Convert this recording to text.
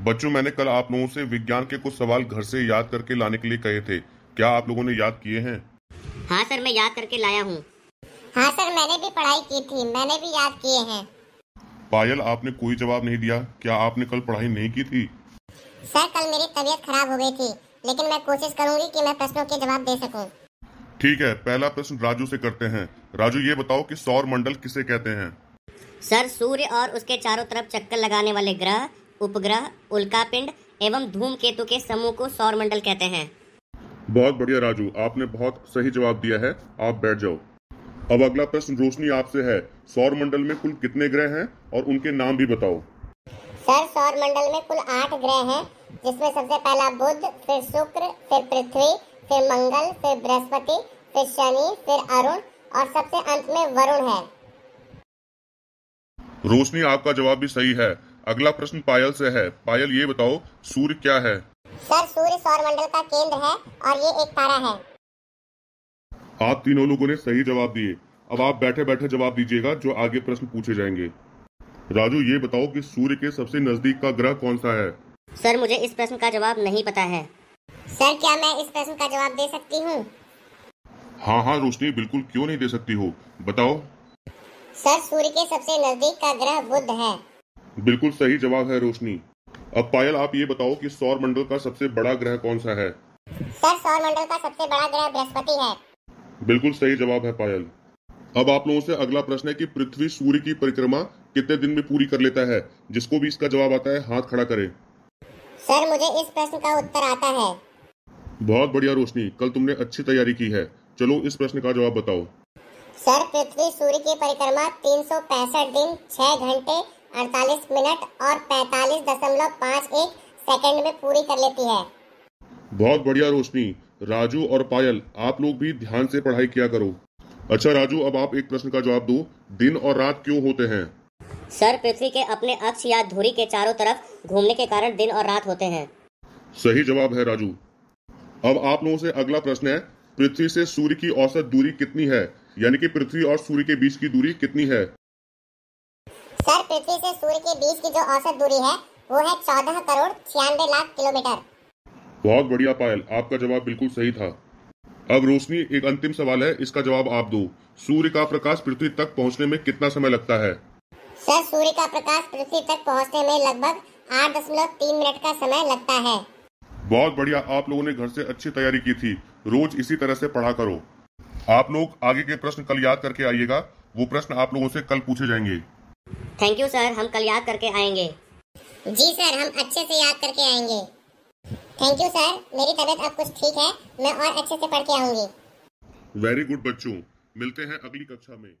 बच्चों मैंने कल आप लोगों से विज्ञान के कुछ सवाल घर से याद करके लाने के लिए कहे थे क्या आप लोगों ने याद किए हैं हाँ सर मैं याद करके लाया हूँ हाँ सर मैंने भी पढ़ाई की थी मैंने भी याद किए हैं पायल आपने कोई जवाब नहीं दिया क्या आपने कल पढ़ाई नहीं की थी सर कल मेरी तबीयत खराब हो गई थी लेकिन मैं कोशिश करूंगी कि मैं प्रश्नों के जवाब दे सकूं। ठीक है पहला प्रश्न राजू से करते हैं राजू ये बताओ कि सौर मंडल किसे कहते हैं सर सूर्य और उसके चारों तरफ चक्कर लगाने वाले ग्रह उपग्रह उल्कापिंड एवं धूमकेतु के समूह को सौर मंडल कहते हैं बहुत बढ़िया राजू आपने बहुत सही जवाब दिया है आप बैठ जाओ अब अगला प्रश्न रोशनी आपसे है सौर मंडल में कुल कितने ग्रह हैं और उनके नाम भी बताओ सर सौर मंडल में कुल आठ ग्रह हैं जिसमें सबसे पहला बुध फिर शुक्र फिर पृथ्वी फिर मंगल फिर बृहस्पति फिर शनि फिर अरुण और सबसे अंत में वरुण है रोशनी आपका जवाब भी सही है अगला प्रश्न पायल से है पायल ये बताओ सूर्य क्या है सर सूर्य मंडल का केंद्र है और ये एक तारा है आप तीनों लोगों ने सही जवाब दिए अब आप बैठे बैठे जवाब दीजिएगा जो आगे प्रश्न पूछे जाएंगे राजू ये बताओ कि सूर्य के सबसे नजदीक का ग्रह कौन सा है सर मुझे इस प्रश्न का जवाब नहीं पता है सर क्या मैं इस प्रश्न का जवाब दे सकती हूँ हाँ हाँ रोशनी बिल्कुल क्यों नहीं दे सकती हो बताओ सर सूर्य के सबसे नजदीक का ग्रह बुध है बिल्कुल सही जवाब है रोशनी अब पायल आप ये बताओ कि सौर मंडल का सबसे बड़ा ग्रह कौन सा है सर सौर मंडल का सबसे बड़ा ग्रह बृहस्पति है बिल्कुल सही जवाब है पायल अब आप लोगों से अगला प्रश्न है कि पृथ्वी सूर्य की परिक्रमा कितने दिन में पूरी कर लेता है जिसको भी इसका जवाब आता है हाथ खड़ा करे सर मुझे इस प्रश्न का उत्तर आता है बहुत बढ़िया रोशनी कल तुमने अच्छी तैयारी की है चलो इस प्रश्न का जवाब बताओ सर पृथ्वी सूर्य की परिक्रमा तीन दिन छह घंटे अड़तालीस मिनट और पैंतालीस दशमलव पाँच एक सेकेंड में पूरी कर लेती है बहुत बढ़िया रोशनी राजू और पायल आप लोग भी ध्यान से पढ़ाई किया करो अच्छा राजू अब आप एक प्रश्न का जवाब दो दिन और रात क्यों होते हैं सर पृथ्वी के अपने अक्ष या धुरी के चारों तरफ घूमने के कारण दिन और रात होते हैं सही जवाब है राजू अब आप लोगों से अगला प्रश्न है पृथ्वी से सूर्य की औसत दूरी कितनी है यानी कि पृथ्वी और सूर्य के बीच की दूरी कितनी है सर पृथ्वी से सूर्य के बीच की जो औसत दूरी है वो है चौदह करोड़ छियानवे लाख किलोमीटर बहुत बढ़िया पायल आपका जवाब बिल्कुल सही था अब रोशनी एक अंतिम सवाल है इसका जवाब आप दो सूर्य का प्रकाश पृथ्वी तक पहुंचने में कितना समय लगता है सर सूर्य का प्रकाश पृथ्वी तक पहुंचने में लगभग आठ दशमलव तीन मिनट का समय लगता है बहुत बढ़िया आप लोगों ने घर से अच्छी तैयारी की थी रोज इसी तरह से पढ़ा करो आप लोग आगे के प्रश्न कल याद करके आइएगा वो प्रश्न आप लोगों से कल पूछे जाएंगे थैंक यू सर हम कल याद करके आएंगे जी सर हम अच्छे से याद करके आएंगे थैंक यू सर मेरी तबीयत अब कुछ ठीक है मैं और अच्छे से पढ़ के आऊंगी वेरी गुड बच्चों मिलते हैं अगली कक्षा में